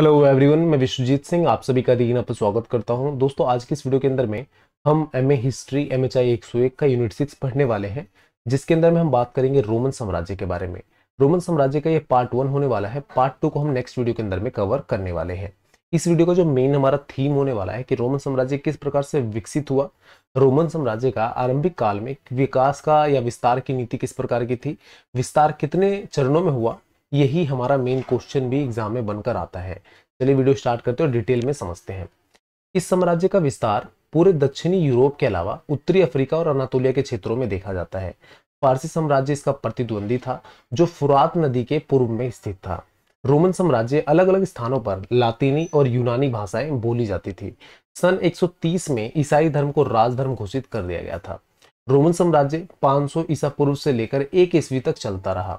hello everyone मैं विश्वजीत सिंह आप सभी का दिन पर स्वागत करता हूं दोस्तों आज के इस वीडियो के अंदर में हम MA history M H I एक सौ एक का यूनिट सिक्स पढ़ने वाले हैं जिसके अंदर में हम बात करेंगे रोमन साम्राज्य के बारे में रोमन साम्राज्य का ये पार्ट वन होने वाला है पार्ट टू को हम नेक्स्ट वीडियो के अंदर में कवर करने वाले हैं इस वीडियो का जो मेन हमारा थीम होने वाला है कि रोमन साम्राज्य किस प्रकार से विकसित हुआ रोमन साम्राज्य का आरंभिक काल में विकास का या विस्तार की नीति किस प्रकार की थी विस्तार कितने चरणों में हुआ यही हमारा मेन क्वेश्चन भी एग्जाम में बनकर आता है चलिए वीडियो स्टार्ट करते हैं और डिटेल में समझते हैं इस साम्राज्य का विस्तार पूरे दक्षिणी यूरोप के अलावा उत्तरी अफ्रीका और अनातोलिया के क्षेत्रों में देखा जाता है फारसी साम्राज्य इसका प्रतिद्वंदी था जो फुरात नदी के पूर्व में स्थित था रोमन साम्राज्य अलग अलग स्थानों पर लातीनी और यूनानी भाषाएं बोली जाती थी सन 130 में ईसाई धर्म को राजधर्म घोषित कर दिया गया था रोमन साम्राज्य 500 ईसा पूर्व से लेकर एक ईस्वी तक चलता रहा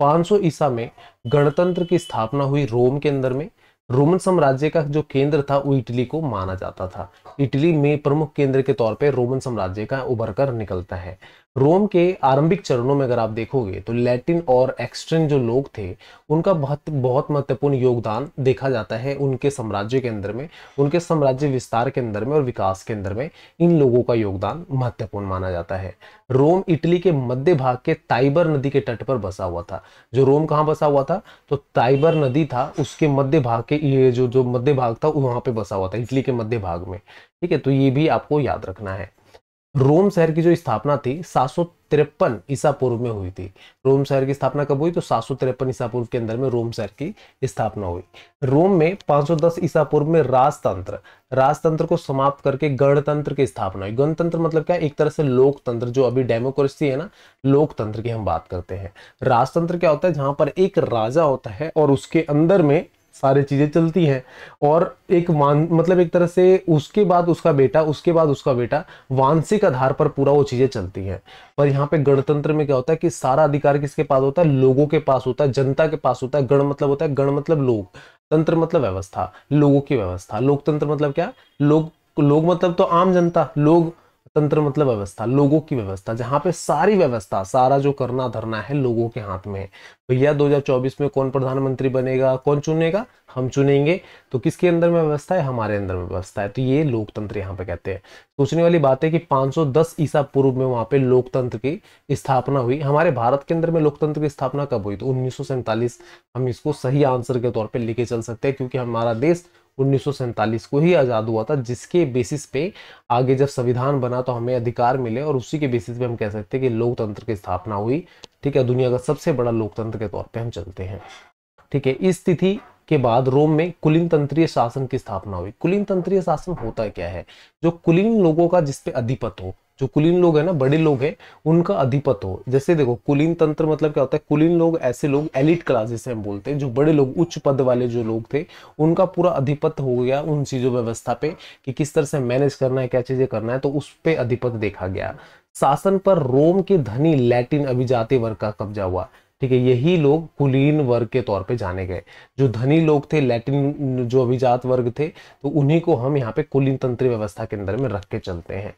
500 ईसा में गणतंत्र की स्थापना हुई रोम के अंदर में रोमन साम्राज्य का जो केंद्र था वो इटली को माना जाता था इटली में प्रमुख केंद्र के तौर पे रोमन साम्राज्य का उभर कर निकलता है रोम के आरंभिक चरणों में अगर आप देखोगे तो लैटिन और एक्सट्रन जो लोग थे उनका बहुत बहुत महत्वपूर्ण योगदान देखा जाता है उनके साम्राज्य के अंदर में उनके साम्राज्य विस्तार के अंदर में और विकास के अंदर में इन लोगों का योगदान महत्वपूर्ण माना जाता है रोम इटली के मध्य भाग के ताइबर नदी के तट पर बसा हुआ था जो रोम कहाँ बसा हुआ था तो ताइबर नदी था उसके मध्य भाग के ये जो जो मध्य भाग था वहाँ पर बसा हुआ था इटली के मध्य भाग में ठीक है तो ये भी आपको याद रखना है रोम शहर की जो स्थापना थी सात तिरपन ईसा पूर्व में हुई थी रोम शहर की स्थापना कब हुई तो सात सौ तिरपन ईसा पूर्व के अंदर में रोम शहर की स्थापना हुई रोम में 510 ईसा पूर्व में राजतंत्र राजतंत्र को समाप्त करके गणतंत्र की स्थापना हुई गणतंत्र मतलब क्या एक तरह से लोकतंत्र जो अभी डेमोक्रेसी है ना लोकतंत्र की हम बात करते हैं राजतंत्र क्या होता है जहां पर एक राजा होता है और उसके अंदर में सारी चीज़ें चलती हैं और एक मान मतलब एक तरह से उसके बाद उसका बेटा उसके बाद उसका बेटा वांशिक आधार पर पूरा वो चीज़ें चलती हैं पर यहाँ पे गणतंत्र में क्या होता है कि सारा अधिकार किसके पास होता है लोगों के पास होता है जनता के पास होता है गण मतलब होता है गण मतलब लोग तंत्र मतलब व्यवस्था लोगों की व्यवस्था लोकतंत्र मतलब क्या लोग लोग मतलब तो आम जनता लोग तंत्र मतलब व्यवस्था लोगों की व्यवस्था जहां पे सारी व्यवस्था सारा जो करना धरना है लोगों के हाथ में है भैया 2024 में कौन प्रधानमंत्री बनेगा कौन चुनेगा हम चुनेंगे तो किसके अंदर में व्यवस्था है हमारे अंदर में व्यवस्था है तो ये लोकतंत्र यहाँ पे कहते हैं सोचने वाली बात है कि 510 ईसा पूर्व में वहां पे लोकतंत्र की स्थापना हुई हमारे भारत के अंदर में लोकतंत्र की स्थापना कब हुई तो उन्नीस हम इसको सही आंसर के तौर पर लेके चल सकते हैं क्योंकि हमारा देश उन्नीस को ही आज़ाद हुआ था जिसके बेसिस पे आगे जब संविधान बना तो हमें अधिकार मिले और उसी के बेसिस पे हम कह सकते हैं कि लोकतंत्र की स्थापना हुई ठीक है दुनिया का सबसे बड़ा लोकतंत्र के तौर पे हम चलते हैं ठीक है इस तिथि के बाद रोम में कुलीन तंत्रीय शासन की स्थापना हुई कुलीन तंत्रीय शासन होता क्या है जो कुलीन लोगों का जिसपे अधिपत हो जो कुलीन लोग है ना बड़े लोग हैं उनका अधिपत हो जैसे देखो कुलीन तंत्र मतलब क्या होता है कुलीन लोग ऐसे लोग एलिट क्लास जैसे हम बोलते हैं जो बड़े लोग उच्च पद वाले जो लोग थे उनका पूरा अधिपत हो गया उन चीजों व्यवस्था पे कि किस तरह से मैनेज करना है क्या चीजें करना है तो उस पर अधिपत देखा गया शासन पर रोम के धनी लैटिन अभिजाति वर्ग का कब्जा हुआ ठीक है यही लोग कुलीन वर्ग के तौर पे जाने गए जो धनी लोग थे लैटिन जो अभिजात वर्ग थे तो उन्हीं को हम यहाँ पे कुलीन तंत्र व्यवस्था के अंदर में रख के चलते हैं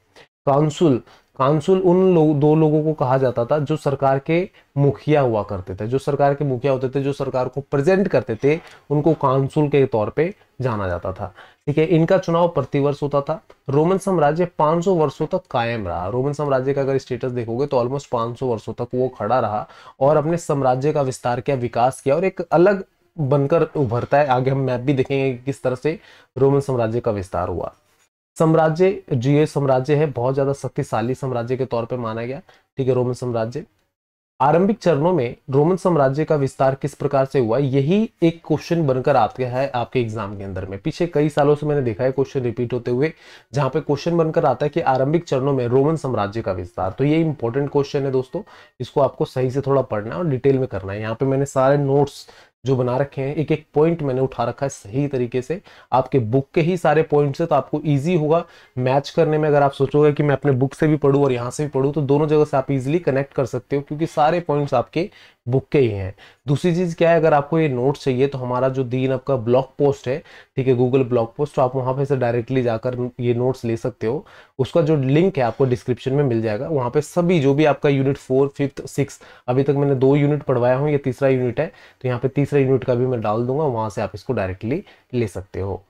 काउंसुल काउंसुल उन लोग दो लोगों को कहा जाता था जो सरकार के मुखिया हुआ करते थे जो सरकार के मुखिया होते थे जो सरकार को प्रेजेंट करते थे उनको काउंसुल के तौर पे जाना जाता था ठीक है इनका चुनाव प्रतिवर्ष होता था रोमन साम्राज्य 500 वर्षों तक कायम रहा रोमन साम्राज्य का अगर स्टेटस देखोगे तो ऑलमोस्ट पांच वर्षों तक वो खड़ा रहा और अपने साम्राज्य का विस्तार किया विकास किया और एक अलग बनकर उभरता है आगे हम मैप भी देखेंगे किस तरह से रोमन साम्राज्य का विस्तार हुआ साम्राज्य जो ये साम्राज्य है बहुत ज्यादा शक्तिशाली साम्राज्य के तौर पर माना गया ठीक है रोमन साम्राज्य आरंभिक चरणों में रोमन साम्राज्य का विस्तार किस प्रकार से हुआ यही एक क्वेश्चन बनकर गया है आपके एग्जाम के अंदर में पीछे कई सालों से मैंने देखा है क्वेश्चन रिपीट होते हुए जहां पे क्वेश्चन बनकर आता है कि आरंभिक चरणों में रोमन साम्राज्य का विस्तार तो ये इंपॉर्टेंट क्वेश्चन है दोस्तों इसको आपको सही से थोड़ा पढ़ना है और डिटेल में करना है यहाँ पे मैंने सारे नोट्स जो बना रखे हैं एक एक पॉइंट मैंने उठा रखा है सही तरीके से आपके बुक के ही सारे पॉइंट्स है तो आपको ईजी होगा मैच करने में अगर आप सोचोगे कि मैं अपने बुक से भी पढ़ूँ और यहाँ से भी पढ़ूँ तो दोनों जगह से आप इजिली कनेक्ट कर सकते हो क्योंकि सारे पॉइंट्स आपके बुक के ही हैं दूसरी चीज़ क्या है अगर आपको ये नोट चाहिए तो हमारा जो दीन आपका ब्लॉग पोस्ट है ठीक है गूगल ब्लॉग पोस्ट तो आप वहां पे से डायरेक्टली जाकर ये नोट्स ले सकते हो उसका जो लिंक है आपको डिस्क्रिप्शन में मिल जाएगा वहां पे सभी जो भी आपका यूनिट फोर फिफ्थ सिक्स अभी तक मैंने दो यूनिट पढ़वाया हूँ ये तीसरा यूनिट है तो यहाँ पे तीसरा यूनिट का भी मैं डाल दूंगा वहां से आप इसको डायरेक्टली ले सकते हो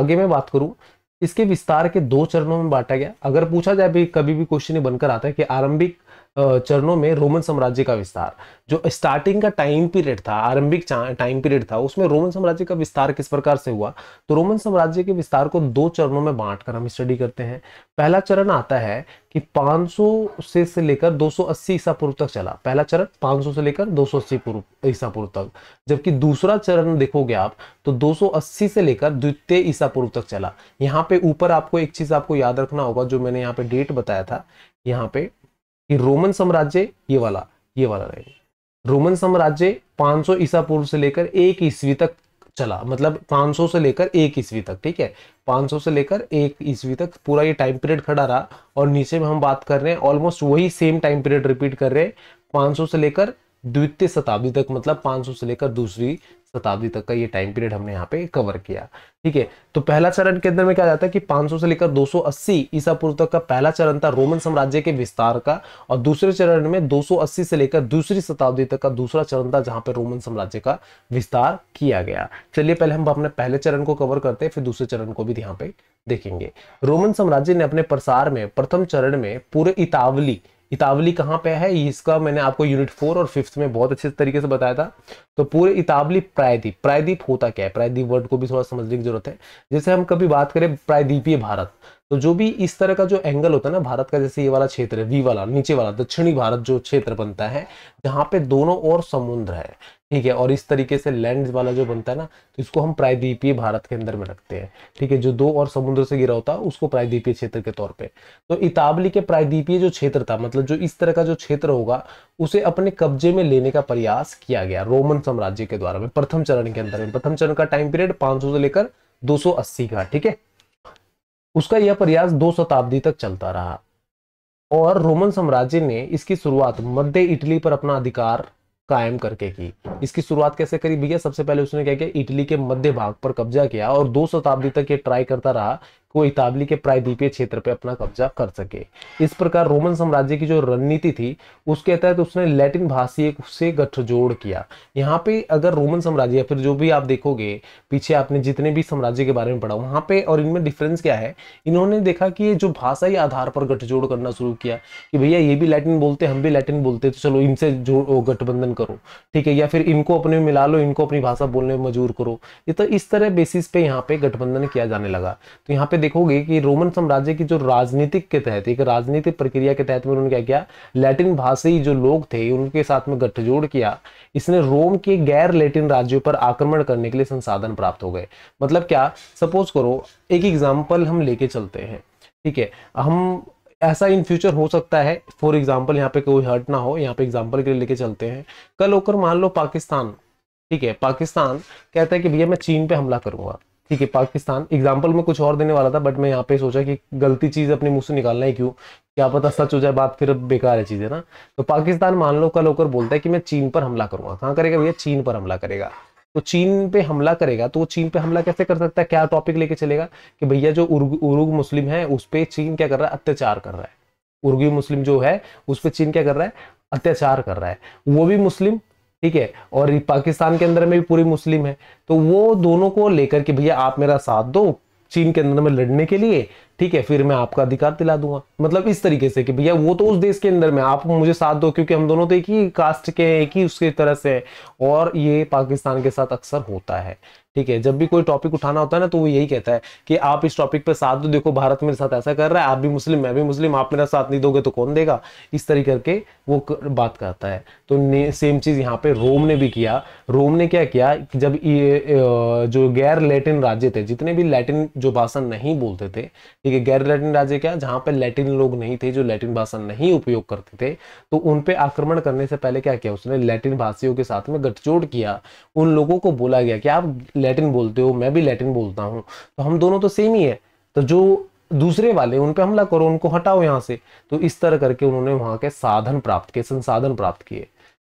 आगे मैं बात करूँ इसके विस्तार के दो चरणों में बांटा गया अगर पूछा जाए भी कभी भी क्वेश्चन बनकर आता है कि आरंभिक चरणों में रोमन साम्राज्य का विस्तार जो स्टार्टिंग का टाइम पीरियड था आरंभिक टाइम पीरियड था उसमें रोमन साम्राज्य का विस्तार किस प्रकार से हुआ तो रोमन साम्राज्य के विस्तार को दो चरणों में बांट कर हम स्टडी करते हैं पहला चरण आता है कि 500 से से लेकर 280 ईसा पूर्व तक चला पहला चरण 500 से लेकर 280 पूर्व ईसा पूर्व तक जबकि दूसरा चरण देखोगे आप तो 280 से लेकर द्वितीय ईसा पूर्व तक चला यहाँ पे ऊपर आपको एक चीज आपको याद रखना होगा जो मैंने यहाँ पे डेट बताया था यहाँ पे कि रोमन साम्राज्य ये वाला ये वाला रहेगा रोमन साम्राज्य 500 ईसा पूर्व से लेकर एक ईस्वी तक चला मतलब 500 से लेकर एक ईस्वी तक ठीक है 500 से लेकर एक ईस्वी तक पूरा ये टाइम पीरियड खड़ा रहा और नीचे में हम बात कर रहे हैं ऑलमोस्ट वही सेम टाइम पीरियड रिपीट कर रहे हैं 500 से लेकर द्वितीय शताब्दी तक मतलब 500 से लेकर दूसरी शताब्दी तक का ये टाइम पीरियड हमने यहाँ पे कवर किया ठीक है तो पहला चरण के अंदर में क्या जाता है कि 500 से लेकर 280 ईसा पूर्व तक का पहला चरण था रोमन साम्राज्य के विस्तार का और दूसरे चरण में 280 से लेकर दूसरी शताब्दी तक का दूसरा चरण था जहां पे रोमन साम्राज्य का विस्तार किया गया चलिए पहले हम अपने पहले चरण को कवर करते हैं फिर दूसरे चरण को भी यहाँ पे देखेंगे रोमन साम्राज्य ने अपने प्रसार में प्रथम चरण में पूरे इतावली इतावली कहाँ पे है इसका मैंने आपको यूनिट फोर और फिफ्थ में बहुत अच्छे तरीके से बताया था तो पूरे इतावली प्रायद्वीप प्रायद्वीप होता क्या है प्रायद्वीप वर्ड को भी थोड़ा समझने की जरूरत है जैसे हम कभी बात करें प्रायद्वीपीय भारत तो जो भी इस तरह का जो एंगल होता है ना भारत का जैसे ये वाला क्षेत्र है वी वाला नीचे वाला दक्षिणी भारत जो क्षेत्र बनता है जहाँ पे दोनों ओर समुद्र है ठीक है और इस तरीके से लैंड वाला जो बनता है ना तो इसको हम प्रायद्वीपीय भारत के अंदर में रखते हैं ठीक है जो दो और समुद्र से गिरा होता है उसको प्रायद्वीपीय क्षेत्र के तौर पे तो इताबली के प्रायद्वीपीय जो क्षेत्र था मतलब जो इस तरह का जो क्षेत्र होगा उसे अपने कब्जे में लेने का प्रयास किया गया रोमन साम्राज्य के द्वारा में प्रथम चरण के अंदर में प्रथम चरण का टाइम पीरियड पांच से लेकर दो का ठीक है उसका यह प्रयास दो शताब्दी तक चलता रहा और रोमन साम्राज्य ने इसकी शुरुआत मध्य इटली पर अपना अधिकार कायम करके की इसकी शुरुआत कैसे करी भैया सबसे पहले उसने क्या किया इटली के मध्य भाग पर कब्जा किया और दो शताब्दी तक ये ट्राई करता रहा वो इतावली के प्रायद्वीपीय क्षेत्र पे अपना कब्जा कर सके इस प्रकार रोमन साम्राज्य की जो रणनीति थी उसके तहत तो उसने लैटिन भाषी से गठजोड़ किया यहाँ पे अगर रोमन साम्राज्य या फिर जो भी आप देखोगे पीछे आपने जितने भी साम्राज्य के बारे में पढ़ा वहाँ पे और इनमें डिफरेंस क्या है इन्होंने देखा कि ये जो भाषाई आधार पर गठजोड़ करना शुरू किया कि भैया ये भी लैटिन बोलते हम भी लैटिन बोलते तो चलो इनसे जो गठबंधन करो ठीक है या फिर इनको अपने मिला लो इनको अपनी भाषा बोलने में मजबूर करो ये तो इस तरह बेसिस पे यहाँ पे गठबंधन किया जाने लगा तो यहाँ पे देखोगे कि रोमन साम्राज्य की जो राजनीतिक के तहत एक राजनीतिक प्रक्रिया के तहत में उन्होंने क्या किया लैटिन भाषी जो लोग थे उनके साथ में गठजोड़ किया इसने रोम के गैर लैटिन राज्यों पर आक्रमण करने के लिए संसाधन प्राप्त हो गए मतलब क्या सपोज करो एक एग्जाम्पल हम लेके चलते हैं ठीक है हम ऐसा इन फ्यूचर हो सकता है फॉर एग्जाम्पल यहाँ पे कोई हर्ट ना हो यहाँ पे एग्जाम्पल के लिए लेके चलते हैं कल होकर मान लो पाकिस्तान ठीक है पाकिस्तान कहता है कि भैया मैं चीन पे हमला करूंगा ठीक है पाकिस्तान एग्जाम्पल में कुछ और देने वाला था बट मैं यहाँ पे सोचा कि गलती चीज़ अपने मुंह से निकालना है क्यों क्या पता सच हो जाए बात फिर बेकार है चीज़ है ना तो पाकिस्तान मान लो कल होकर बोलता है कि मैं चीन पर हमला करूंगा कहाँ करेगा भैया चीन पर हमला करेगा तो चीन पे हमला करेगा तो वो चीन पे हमला कैसे कर सकता है क्या टॉपिक लेके चलेगा कि भैया जो उर्ग मुस्लिम है उस पर चीन क्या कर रहा है अत्याचार कर रहा है उर्गी मुस्लिम जो है उस पर चीन क्या कर रहा है अत्याचार कर रहा है वो भी मुस्लिम ठीक है और पाकिस्तान के अंदर में भी पूरी मुस्लिम है तो वो दोनों को लेकर के भैया आप मेरा साथ दो चीन के अंदर में लड़ने के लिए ठीक है फिर मैं आपका अधिकार दिला दूंगा मतलब इस तरीके से कि भैया वो तो उस देश के अंदर में आप मुझे साथ दो क्योंकि हम दोनों तो एक ही कास्ट के हैं एक ही उसके तरह से है और ये पाकिस्तान के साथ अक्सर होता है ठीक है जब भी कोई टॉपिक उठाना होता है ना तो वो यही कहता है कि आप इस टॉपिक पर साथ दो देखो भारत मेरे साथ ऐसा कर रहा है आप भी मुस्लिम मैं भी मुस्लिम आप मेरा साथ नहीं दोगे तो कौन देगा इस तरीके करके वो कर, बात करता है तो सेम चीज़ यहाँ पे रोम ने भी किया रोम ने क्या किया जब ये जो गैर लैटिन राज्य थे जितने भी लैटिन जो भाषा नहीं बोलते थे ठीक है गैर लैटिन राज्य क्या जहां पर लैटिन लोग नहीं थे जो लैटिन भाषा नहीं उपयोग करते थे तो उन पे आक्रमण करने से पहले क्या किया उसने लैटिन भाषियों के साथ में गठजोड़ किया उन लोगों को बोला गया कि आप लैटिन बोलते हो मैं भी लैटिन बोलता हूँ तो हम दोनों तो सेम ही है तो जो दूसरे वाले उन पर हमला करो उनको हटाओ यहाँ से तो इस तरह करके उन्होंने वहां के साधन प्राप्त किए संसाधन प्राप्त किए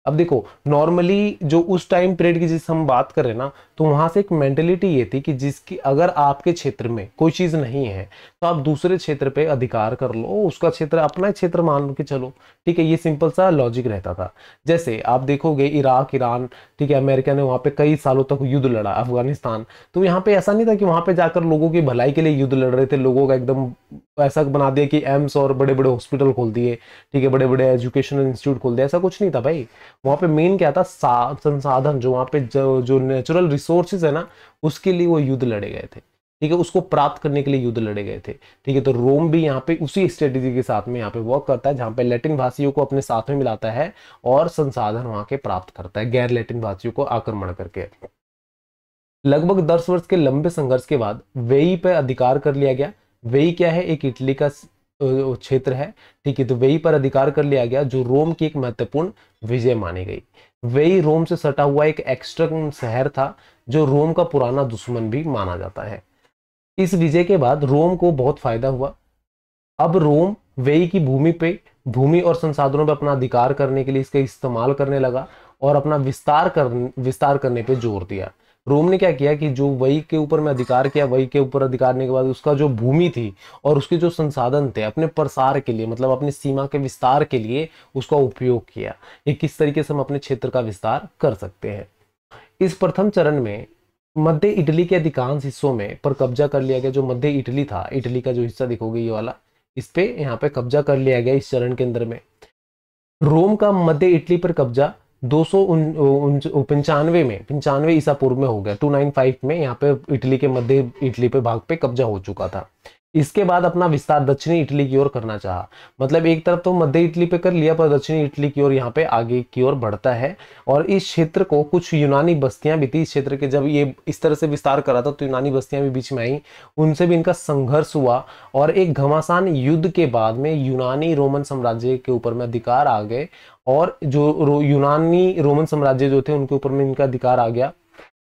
अब देखो नॉर्मली जो उस टाइम पीरियड की जिस हम बात कर रहे हैं ना तो वहां से एक मेंटेलिटी ये थी कि जिसकी अगर आपके क्षेत्र में कोई चीज़ नहीं है तो आप दूसरे क्षेत्र पे अधिकार कर लो उसका क्षेत्र अपना क्षेत्र मान के चलो ठीक है ये सिंपल सा लॉजिक रहता था जैसे आप देखोगे इराक ईरान ठीक है अमेरिका ने वहां पर कई सालों तक युद्ध लड़ा अफगानिस्तान तो यहाँ पे ऐसा नहीं था कि वहां पर जाकर लोगों की भलाई के लिए युद्ध लड़ रहे थे लोगों का एकदम तो ऐसा बना दिया कि एम्स और बड़े बड़े हॉस्पिटल खोल दिए ठीक है बड़े बड़े एजुकेशनल इंस्टीट्यूट खोल दिए ऐसा कुछ नहीं था भाई वहाँ पे मेन क्या था संसाधन जो वहाँ पे जो, जो नेचुरल रिसोर्सेज है ना उसके लिए वो युद्ध लड़े गए थे ठीक है उसको प्राप्त करने के लिए युद्ध लड़े गए थे ठीक है तो रोम भी यहाँ पे उसी स्ट्रेटेजी के साथ में यहाँ पे वर्क करता है जहाँ पे लैटिन भाषियों को अपने साथ में मिलाता है और संसाधन वहाँ के प्राप्त करता है गैर लैटिन भाषियों को आक्रमण करके लगभग दस वर्ष के लंबे संघर्ष के बाद वेई पर अधिकार कर लिया गया वही क्या है एक इटली का क्षेत्र है ठीक है तो वही पर अधिकार कर लिया गया जो रोम की एक महत्वपूर्ण विजय मानी गई वही रोम से सटा हुआ एक एक्स्ट्रा शहर था जो रोम का पुराना दुश्मन भी माना जाता है इस विजय के बाद रोम को बहुत फायदा हुआ अब रोम वेई की भूमि पे भूमि और संसाधनों पर अपना अधिकार करने के लिए इसका इस्तेमाल करने लगा और अपना विस्तार कर विस्तार करने पे जोर दिया रोम ने क्या किया कि जो वही के ऊपर में अधिकार किया वही के ऊपर अधिकार के बाद उसका जो भूमि थी और उसके जो संसाधन थे अपने प्रसार के लिए मतलब अपनी सीमा के विस्तार के लिए उसका उपयोग किया ये किस तरीके से हम अपने क्षेत्र का विस्तार कर सकते हैं इस प्रथम चरण में मध्य इटली के अधिकांश हिस्सों में पर कब्जा कर लिया गया जो मध्य इटली था इटली का जो हिस्सा दिखोगे ये वाला इस पे यहाँ पे कब्जा कर लिया गया इस चरण के अंदर में रोम का मध्य इटली पर कब्जा दो सौ पंचानवे में पंचानवे ईसा पूर्व में हो गया टू नाइन फाइव में यहाँ पे इटली के मध्य इटली पे भाग पे कब्जा हो चुका था इसके बाद अपना विस्तार दक्षिणी इटली की ओर करना चाहा मतलब एक तरफ तो मध्य इटली पे कर लिया पर दक्षिणी इटली की ओर यहाँ पे आगे की ओर बढ़ता है और इस क्षेत्र को कुछ यूनानी बस्तियां भी थी इस क्षेत्र के जब ये इस तरह से विस्तार करा था तो यूनानी बस्तियां भी बीच में आई उनसे भी इनका संघर्ष हुआ और एक घमासान युद्ध के बाद में यूनानी रोमन साम्राज्य के ऊपर में अधिकार आ गए और जो यूनानी रोमन साम्राज्य जो थे उनके ऊपर में इनका अधिकार आ गया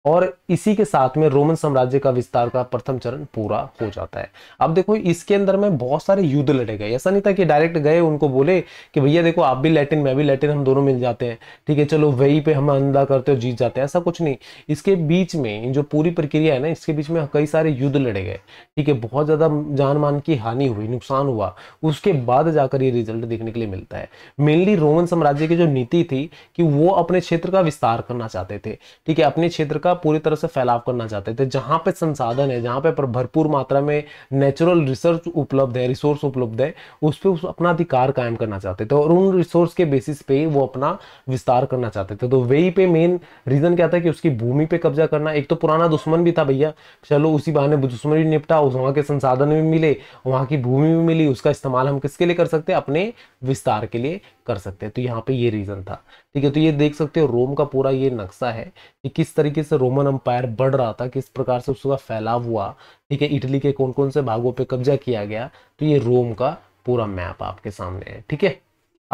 और इसी के साथ में रोमन साम्राज्य का विस्तार का प्रथम चरण पूरा हो जाता है अब देखो इसके अंदर में बहुत सारे युद्ध लड़े गए ऐसा नहीं था कि डायरेक्ट गए उनको बोले कि भैया देखो आप भी लैटिन मैं भी लैटिन हम दोनों मिल जाते हैं ठीक है चलो वही पे हम अंदा करते हो जीत जाते हैं ऐसा कुछ नहीं इसके बीच में जो पूरी प्रक्रिया है ना इसके बीच में कई सारे युद्ध लड़े गए ठीक है बहुत ज़्यादा जान मान की हानि हुई नुकसान हुआ उसके बाद जाकर ये रिजल्ट देखने के लिए मिलता है मेनली रोमन साम्राज्य की जो नीति थी कि वो अपने क्षेत्र का विस्तार करना चाहते थे ठीक है अपने क्षेत्र का का पूरी तरह से फैलाव करना चाहते थे जहाँ पे संसाधन है जहाँ पे भरपूर मात्रा में नेचुरल रिसर्च उपलब्ध है रिसोर्स उपलब्ध है उस पर अपना अधिकार कायम करना चाहते थे और उन रिसोर्स के बेसिस पे वो अपना विस्तार करना चाहते थे तो वही पे मेन रीजन क्या था कि उसकी भूमि पे कब्जा करना एक तो पुराना दुश्मन भी था भैया चलो उसी बहाने दुश्मन भी निपटा उस वहाँ के संसाधन भी मिले वहाँ की भूमि भी मिली उसका इस्तेमाल हम किसके लिए कर सकते हैं अपने विस्तार के लिए कर सकते हैं तो यहाँ पे ये रीजन था ठीक है तो ये देख सकते हो रोम का पूरा ये नक्शा है कि किस तरीके से रोमन अंपायर बढ़ रहा था किस प्रकार से उसका फैलाव हुआ ठीक है इटली के कौन कौन से भागों पर कब्जा किया गया तो ये रोम का पूरा मैप आपके सामने है ठीक है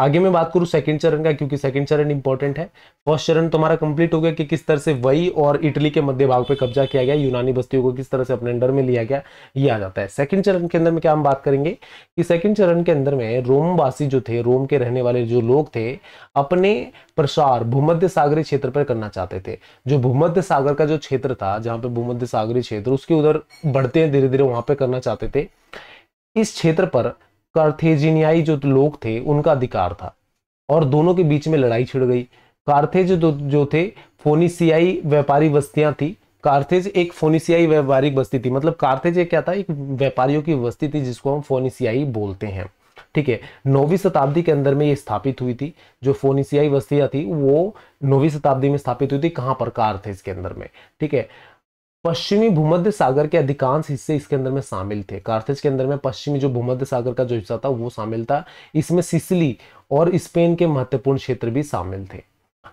आगे मैं बात करूं सेकंड चरण का क्योंकि सेकंड चरण इंपॉर्टेंट है फर्स्ट चरण तुम्हारा कंप्लीट हो गया कि किस तरह से वही और इटली के मध्य भाग पे कब्जा किया गया यूनानी बस्तियों को किस तरह से अपने अंडर में लिया गया ये आ जाता है सेकंड चरण के अंदर में क्या हम बात करेंगे कि सेकंड चरण के अंदर में रोमवासी जो थे रोम के रहने वाले जो लोग थे अपने प्रसार भूमध्य सागरी क्षेत्र पर करना चाहते थे जो भूमध्य सागर का जो क्षेत्र था जहाँ पे भूमध्य सागरी क्षेत्र उसके उधर बढ़ते हैं धीरे धीरे वहां पर करना चाहते थे इस क्षेत्र पर कार्थेजिनियाई जो लोग थे उनका अधिकार था और दोनों के बीच में लड़ाई छिड़ गई कार्थेज जो थे फोनिसियाई व्यापारी बस्तियां थी कार्थेज एक फोनिसियाई व्यापारिक बस्ती थी मतलब कार्थेज क्या था एक व्यापारियों की बस्ती थी जिसको हम फोनिसियाई बोलते हैं ठीक है नौवीं शताब्दी के अंदर में ये स्थापित हुई थी जो फोनिसियाई बस्तियां थी वो नौवीं शताब्दी में स्थापित हुई थी कहां पर कार्थेज के अंदर में ठीक है पश्चिमी भूमध्य सागर के अधिकांश हिस्से इसके अंदर में शामिल थे कार्थेज के अंदर में पश्चिमी जो भूमध्य सागर का जो हिस्सा था वो शामिल था इसमें सिसली और स्पेन के महत्वपूर्ण क्षेत्र भी शामिल थे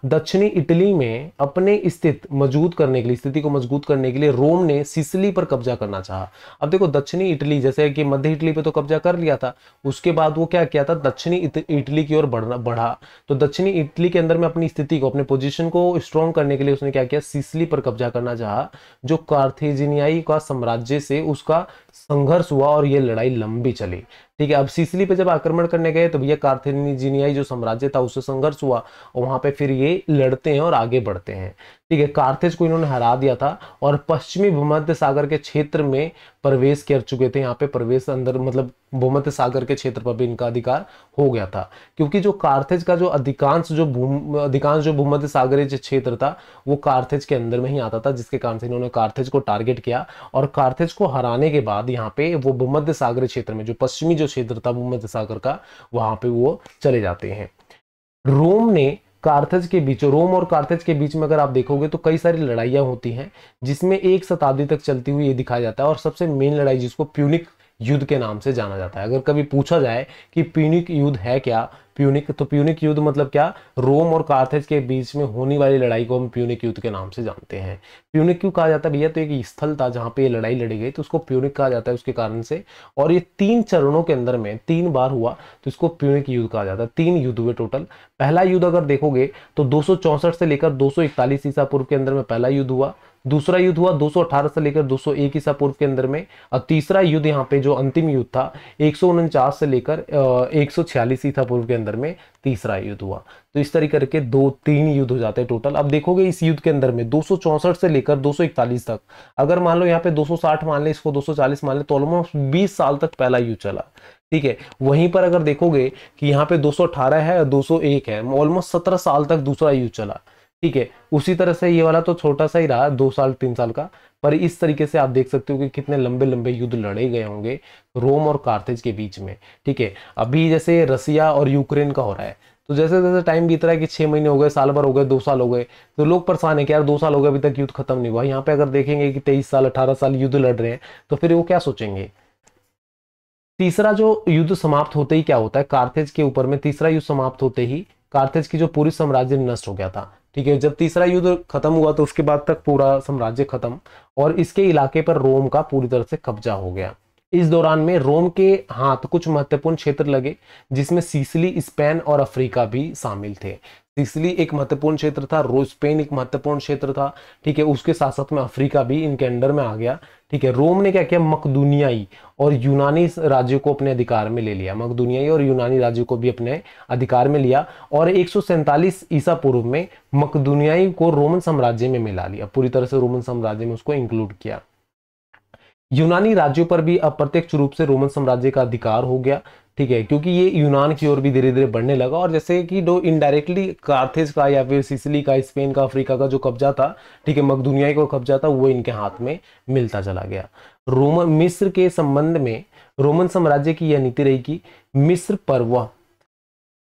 दक्षिणी इटली में अपने स्थित मजबूत करने के लिए स्थिति को मजबूत करने के लिए रोम ने सिसली पर कब्जा करना चाहा अब देखो दक्षिणी इटली जैसे कि मध्य इटली पे तो कब्जा कर लिया था उसके बाद वो क्या किया था दक्षिणी इटली की ओर बढ़ना बढ़ा तो दक्षिणी इटली के अंदर में अपनी स्थिति को अपने पोजिशन को स्ट्रॉन्ग करने के लिए उसने क्या किया सिसली पर कब्जा करना चाह जो कार्थेजिनियाई का साम्राज्य से उसका संघर्ष हुआ और ये लड़ाई लंबी चली ठीक है अब सिसली पे जब आक्रमण करने गए तो भैया कार्थिनिजिनियाई जो साम्राज्य था उससे संघर्ष हुआ और वहां पे फिर ये लड़ते हैं और आगे बढ़ते हैं ठीक है कार्थेज को इन्होंने हरा दिया था और पश्चिमी भूमध्य सागर के क्षेत्र में प्रवेश कर चुके थे यहाँ पे प्रवेश अंदर मतलब भूमध्य सागर के क्षेत्र पर भी इनका अधिकार हो गया था क्योंकि जो कार्थेज का जो अधिकांश जो भूम अधिकांश जो भूमध्य सागरीय क्षेत्र था वो कार्थेज के अंदर में ही आता था जिसके कारण से इन्होंने कार्थेज को टारगेट किया और कार्थेज को हराने के बाद यहाँ पे वो भूमध्य सागरीय क्षेत्र में जो पश्चिमी जो क्षेत्र था भूमध्य सागर का वहां पे वो चले जाते हैं रोम ने कार्थज के बीच रोम और कार्थज के बीच में अगर आप देखोगे तो कई सारी लड़ाइयाँ होती हैं जिसमें एक शताब्दी तक चलती हुई ये दिखाया जाता है और सबसे मेन लड़ाई जिसको प्यूनिक युद्ध के नाम से जाना जाता है अगर कभी पूछा जाए कि प्यूनिक युद्ध है क्या प्यूनिक तो प्यूनिक युद्ध मतलब क्या रोम और कार्थेज के बीच में होने वाली लड़ाई को हम प्यूनिक युद्ध के नाम से जानते हैं प्यूनिक क्यों कहा जाता है भैया तो एक स्थल था जहाँ पे ये लड़ाई लड़ी गई तो उसको प्यूनिक कहा जाता है उसके कारण से और ये तीन चरणों के अंदर में तीन बार हुआ तो इसको प्यूनिक युद्ध कहा जाता है तीन युद्ध हुए टोटल पहला युद्ध अगर देखोगे तो दो से लेकर दो सौ ईसा पूर्व के अंदर में पहला युद्ध हुआ दूसरा युद्ध हुआ 218 से लेकर 201 ईसा पूर्व के अंदर में और तीसरा युद्ध यहाँ पे जो अंतिम युद्ध था एक से लेकर एक सौ ईसा पूर्व के अंदर में तीसरा युद्ध हुआ तो इस तरीके करके दो तीन युद्ध हो जाते हैं टोटल अब देखोगे इस युद्ध के अंदर में दो से लेकर दो तक अगर मान लो यहाँ पे 260 मान लें इसको 240 मान ले तो ऑलमोस्ट बीस साल तक पहला युद्ध चला ठीक है वहीं पर अगर देखोगे कि यहाँ पे 218 है और 201 है ऑलमोस्ट 17 साल तक दूसरा युद्ध चला ठीक है उसी तरह से ये वाला तो छोटा सा ही रहा दो साल तीन साल का पर इस तरीके से आप देख सकते हो कि कितने लंबे लंबे युद्ध लड़े गए होंगे रोम और कार्थेज के बीच में ठीक है अभी जैसे रसिया और यूक्रेन का हो रहा है तो जैसे जैसे टाइम बीत रहा है कि छः महीने हो गए साल भर हो गए दो साल हो गए तो लोग परेशान है कि यार दो साल हो गए अभी तक युद्ध खत्म नहीं हुआ यहाँ पे अगर देखेंगे कि तेईस साल अठारह साल युद्ध लड़ रहे हैं तो फिर वो क्या सोचेंगे तीसरा जो युद्ध समाप्त होते ही क्या होता है कार्थेज के ऊपर में तीसरा युद्ध समाप्त होते ही कार्थेज की जो पूरी साम्राज्य नष्ट हो गया था ठीक है जब तीसरा युद्ध खत्म हुआ तो उसके बाद तक पूरा साम्राज्य खत्म और इसके इलाके पर रोम का पूरी तरह से कब्जा हो गया इस दौरान में रोम के हाथ कुछ महत्वपूर्ण क्षेत्र लगे जिसमें सीसली स्पेन और अफ्रीका भी शामिल थे सिसली एक महत्वपूर्ण क्षेत्र था रो स्पेन एक महत्वपूर्ण क्षेत्र था ठीक है उसके साथ साथ में अफ्रीका भी इनके अंडर में आ गया ठीक है रोम ने क्या किया मकदुनियाई और यूनानी राज्य को अपने अधिकार में ले लिया मकदुनियाई और यूनानी राज्य को भी अपने अधिकार में लिया और एक ईसा पूर्व में मकदुनियाई को रोमन साम्राज्य में मिला लिया पूरी तरह से रोमन साम्राज्य में उसको इंक्लूड किया यूनानी राज्यों पर भी अप्रत्यक्ष रूप से रोमन साम्राज्य का अधिकार हो गया ठीक है क्योंकि ये यूनान की ओर भी धीरे धीरे बढ़ने लगा और जैसे कि जो इनडायरेक्टली कार्थेज का या फिर सिसिली का स्पेन का अफ्रीका का जो कब्जा था ठीक है मकदूनिया का कब्जा था वो इनके हाथ में मिलता चला गया रोमन मिस्र के संबंध में रोमन साम्राज्य की यह नीति रही कि मिस्र पर वह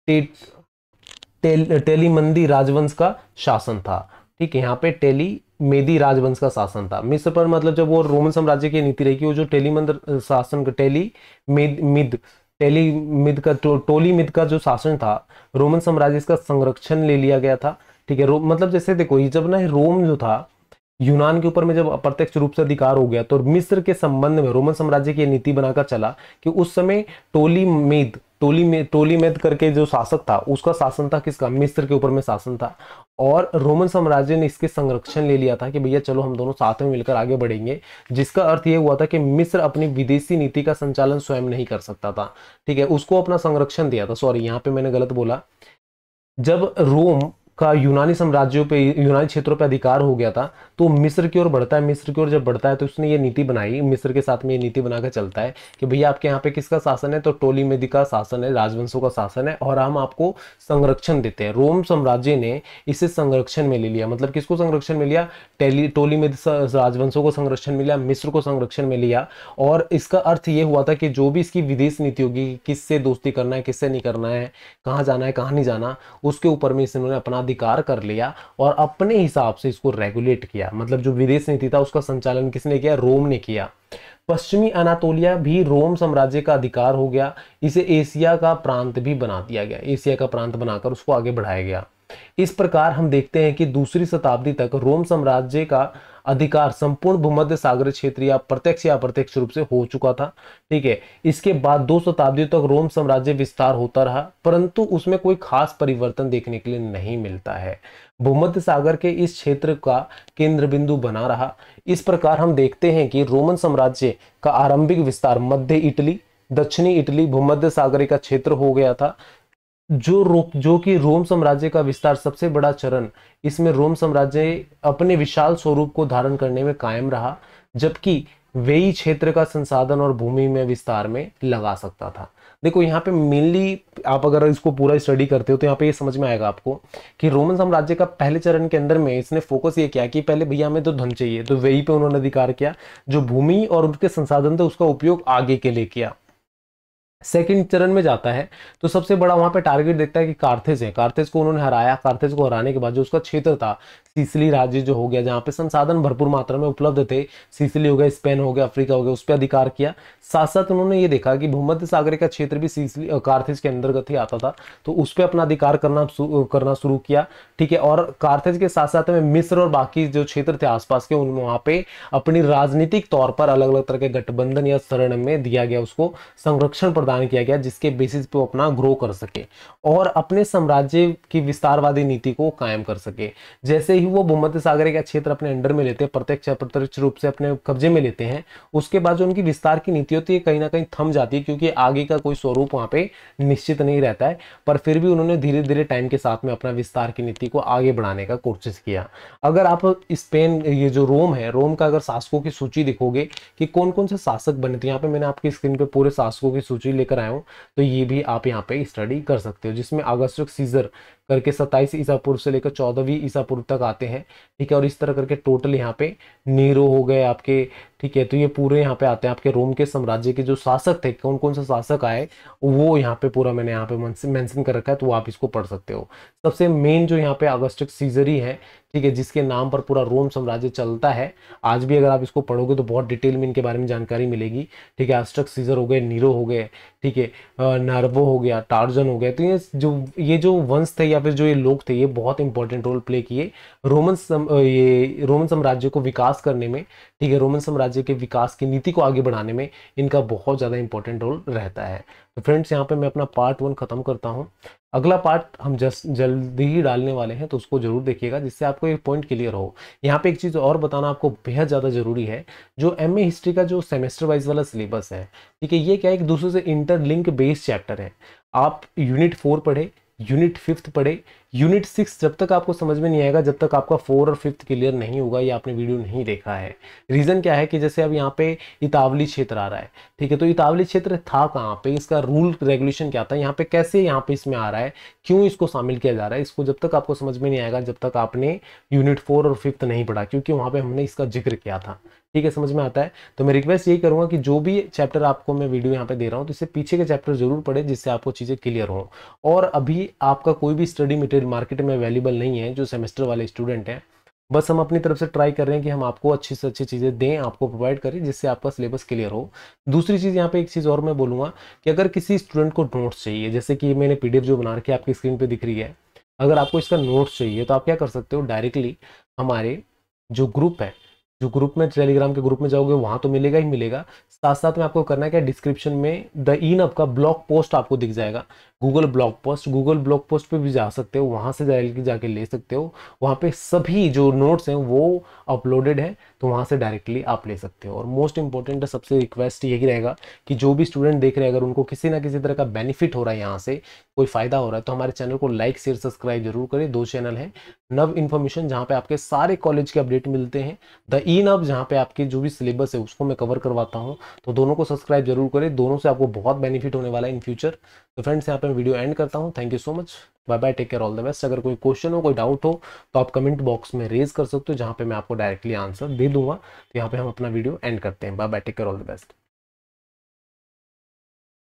टेल, टेलीमंदी राजवंश का शासन था ठीक है यहाँ पे टेली मेदी राजवंश का शासन था मिस्र पर मतलब जब वो रोमन साम्राज्य की नीति रही कि वो जो टेलीमंद शासन टेली मेद मिद टेलीमिद का तो, टो, मिद का जो शासन था रोमन साम्राज्य इसका संरक्षण ले लिया गया था ठीक है मतलब जैसे देखो ये जब ना रोम जो था यूनान के ऊपर में जब अप्रत्यक्ष रूप से अधिकार हो गया तो मिस्र के संबंध में रोमन साम्राज्य की नीति बनाकर चला कि उस समय टोली मिद टोली में टोली मेद करके जो शासक था उसका शासन था किसका मिस्र के ऊपर में शासन था और रोमन साम्राज्य ने इसके संरक्षण ले लिया था कि भैया चलो हम दोनों साथ में मिलकर आगे बढ़ेंगे जिसका अर्थ यह हुआ था कि मिस्र अपनी विदेशी नीति का संचालन स्वयं नहीं कर सकता था ठीक है उसको अपना संरक्षण दिया था सॉरी यहाँ पे मैंने गलत बोला जब रोम का यूनानी साम्राज्यों पे यूनानी क्षेत्रों पे अधिकार हो गया था तो मिस्र की ओर बढ़ता है मिस्र की ओर जब बढ़ता है तो उसने ये नीति बनाई मिस्र के साथ में ये नीति बनाकर चलता है कि भैया आपके यहाँ पे किसका शासन है तो टोली मेदी का शासन है राजवंशों का शासन है और हम आपको संरक्षण देते हैं रोम साम्राज्य ने इसे संरक्षण में ले लिया मतलब किसको संरक्षण में लिया टेली टोली मेदी राजवंशों को संरक्षण में लिया मिस्र को संरक्षण में लिया और इसका अर्थ ये हुआ था कि जो भी इसकी विदेश नीति होगी किससे दोस्ती करना है किससे नहीं करना है कहाँ जाना है कहाँ नहीं जाना उसके ऊपर में इसने अपना अधिकार कर लिया और अपने हिसाब से इसको रेगुलेट किया मतलब जो विदेश नीति था उसका संचालन किसने किया रोम ने किया पश्चिमी अनातोलिया भी रोम साम्राज्य का अधिकार हो गया इसे एशिया का प्रांत भी बना दिया गया एशिया का प्रांत बनाकर उसको आगे बढ़ाया गया इस प्रकार हम देखते हैं कि दूसरी शताब्दी तक रोम साम्राज्य का अधिकार संपूर्ण भूमध्य सागर क्षेत्र या प्रत्यक्ष या अप्रत्यक्ष रूप से हो चुका था ठीक है इसके बाद दो शताब्दियों तक रोम साम्राज्य विस्तार होता रहा परंतु उसमें कोई खास परिवर्तन देखने के लिए नहीं मिलता है भूमध्य सागर के इस क्षेत्र का केंद्र बिंदु बना रहा इस प्रकार हम देखते हैं कि रोमन साम्राज्य का आरंभिक विस्तार मध्य इटली दक्षिणी इटली भूमध्य सागर का क्षेत्र हो गया था जो रो, जो कि रोम साम्राज्य का विस्तार सबसे बड़ा चरण इसमें रोम साम्राज्य अपने विशाल स्वरूप को धारण करने में कायम रहा जबकि वेई क्षेत्र का संसाधन और भूमि में विस्तार में लगा सकता था देखो यहाँ पे मेनली आप अगर इसको पूरा स्टडी करते हो तो यहाँ पे ये यह समझ में आएगा आपको कि रोमन साम्राज्य का पहले चरण के अंदर में इसने फोकस ये किया कि पहले भैया हमें तो धन चाहिए तो वही पे उन्होंने अधिकार किया जो भूमि और उनके संसाधन थे उसका उपयोग आगे के लिए किया सेकेंड चरण में जाता है तो सबसे बड़ा वहां पे टारगेट देखता है कि कार्थेज है कार्थेज को उन्होंने हराया कार्थेज को हराने के बाद जो उसका क्षेत्र था सीसली राज्य जो हो गया जहाँ पे संसाधन भरपूर मात्रा में उपलब्ध थे सीसली हो गया स्पेन हो गया अफ्रीका हो गया उस पर अधिकार किया साथ साथ उन्होंने ये देखा कि भूमध्य सागर का क्षेत्र भी सीसली कार्थेज के अंतर्गत ही आता था तो उस पर अपना अधिकार करना करना शुरू किया ठीक है और कार्थेज के साथ साथ में मिस्र और बाकी जो क्षेत्र थे आसपास के उन वहाँ पे अपनी राजनीतिक तौर पर अलग अलग तरह के गठबंधन या शरण में दिया गया उसको संरक्षण प्रदान प्रदान किया गया जिसके बेसिस पे वो अपना ग्रो कर सके और अपने साम्राज्य की विस्तारवादी नीति को कायम कर सके जैसे ही वो भूमध्य सागर का क्षेत्र अपने अंडर में लेते हैं प्रत्यक्ष अप्रत्यक्ष रूप से अपने कब्जे में लेते हैं उसके बाद जो उनकी विस्तार की नीति होती है कहीं ना कहीं थम जाती है क्योंकि आगे का कोई स्वरूप वहाँ पे निश्चित नहीं रहता है पर फिर भी उन्होंने धीरे धीरे टाइम के साथ में अपना विस्तार की नीति को आगे बढ़ाने का कोशिश किया अगर आप स्पेन ये जो रोम है रोम का अगर शासकों की सूची दिखोगे कि कौन कौन से शासक बने थे यहाँ पे मैंने आपकी स्क्रीन पे पूरे शासकों की सूची ले लेकर आया हूँ तो ये भी आप यहाँ पे स्टडी कर सकते हो जिसमें आगस्ट सीजर करके सत्ताईस ईसा पूर्व से लेकर चौदहवीं ईसा पूर्व तक आते हैं ठीक है और इस तरह करके टोटल यहाँ पे नीरो हो गए आपके ठीक है तो ये पूरे यहाँ पे आते हैं आपके रोम के साम्राज्य के जो शासक थे कौन कौन सा शासक आए वो यहाँ पे पूरा मैंने यहाँ पे मेंशन कर रखा है तो आप इसको पढ़ सकते हो सबसे मेन जो यहाँ पे अगस्टिक सीजरी है ठीक है जिसके नाम पर पूरा रोम साम्राज्य चलता है आज भी अगर आप इसको पढ़ोगे तो बहुत डिटेल में इनके बारे में जानकारी मिलेगी ठीक है अस्ट्रक सीजर हो गए नीरो हो गए ठीक है नर्वो हो गया टार्जन हो गया तो ये जो ये जो वंश थे या फिर जो ये लोग थे ये बहुत इंपॉर्टेंट रोल प्ले किए रोमन सम ये रोमन साम्राज्य को विकास करने में ठीक है रोमन साम्राज्य के विकास की नीति को आगे बढ़ाने में इनका बहुत ज़्यादा इंपॉर्टेंट रोल रहता है तो फ्रेंड्स यहाँ पे मैं अपना पार्ट वन ख़त्म करता हूँ अगला पार्ट हम जस्ट जल्दी ही डालने वाले हैं तो उसको जरूर देखिएगा जिससे आपको एक पॉइंट क्लियर हो यहाँ पे एक चीज़ और बताना आपको बेहद ज़्यादा ज़रूरी है जो एम हिस्ट्री का जो सेमेस्टर वाइज वाला सिलेबस है ठीक है ये क्या एक दूसरे से इंटरलिंक बेस्ड चैप्टर है आप यूनिट फोर पढ़े यूनिट फिफ्थ पढ़े यूनिट सिक्स जब तक आपको समझ में नहीं आएगा जब तक आपका फोर और फिफ्थ क्लियर नहीं होगा या आपने वीडियो नहीं देखा है रीज़न क्या है कि जैसे अब यहाँ पे इतावली क्षेत्र आ रहा है ठीक है तो इतावली क्षेत्र था कहाँ पे इसका रूल रेगुलेशन क्या था यहाँ पे कैसे यहाँ पे इसमें आ रहा है क्यों इसको शामिल किया जा रहा है इसको जब तक आपको समझ में नहीं आएगा जब तक आपने यूनिट फोर और फिफ्थ नहीं पढ़ा क्योंकि वहाँ पर हमने इसका जिक्र किया था ठीक है समझ में आता है तो मैं रिक्वेस्ट यही करूंगा कि जो भी चैप्टर आपको मैं वीडियो यहाँ पे दे रहा हूँ तो इससे पीछे के चैप्टर जरूर पढ़े जिससे आपको चीज़ें क्लियर हों और अभी आपका कोई भी स्टडी मटेरियल मार्केट में अवेलेबल नहीं है जो सेमेस्टर वाले स्टूडेंट हैं बस हम अपनी तरफ से ट्राई कर रहे हैं कि हम आपको अच्छी से अच्छी चीज़ें दें आपको प्रोवाइड करें जिससे आपका सिलेबस क्लियर हो दूसरी चीज़ यहाँ पे एक चीज़ और मैं बोलूँगा कि अगर किसी स्टूडेंट को नोट्स चाहिए जैसे कि मैंने पीडीएफ जो बना रखी आपकी स्क्रीन पर दिख रही है अगर आपको इसका नोट्स चाहिए तो आप क्या कर सकते हो डायरेक्टली हमारे जो ग्रुप है जो ग्रुप में टेलीग्राम के ग्रुप में जाओगे वहां तो मिलेगा ही मिलेगा साथ साथ में आपको करना है क्या डिस्क्रिप्शन में द इन अप का ब्लॉग पोस्ट आपको दिख जाएगा Google blog post Google blog post पे भी जा सकते हो वहाँ से डायरेक्टली जाके ले सकते हो वहाँ पे सभी जो नोट्स हैं वो अपलोडेड है तो वहाँ से डायरेक्टली आप ले सकते हो और मोस्ट इंपॉर्टेंट सबसे रिक्वेस्ट यही रहेगा कि जो भी स्टूडेंट देख रहे हैं अगर उनको किसी ना किसी तरह का बेनिफिट हो रहा है यहाँ से कोई फ़ायदा हो रहा है तो हमारे चैनल को लाइक शेयर सब्सक्राइब जरूर करें दो चैनल हैं नव इन्फॉर्मेशन जहाँ पे आपके सारे कॉलेज के अपडेट मिलते हैं द ई नव जहाँ पे आपके जो भी सिलेबस है उसको मैं कवर करवाता हूँ तो दोनों को सब्सक्राइब जरूर करें दोनों से आपको बहुत बेनिफिट होने वाला है इन फ्यूचर तो फ्रेंड्स यहाँ पे वीडियो एंड करता हूँ thank you so much bye bye take care all the best अगर कोई क्वेश्चन हो कोई डाउट हो तो आप कमेंट बॉक्स में रेज कर सकते हो जहाँ पे मैं आपको डायरेक्टली आंसर दे दूंगा तो यहाँ पे हम अपना वीडियो एंड करते हैं bye bye take care all the best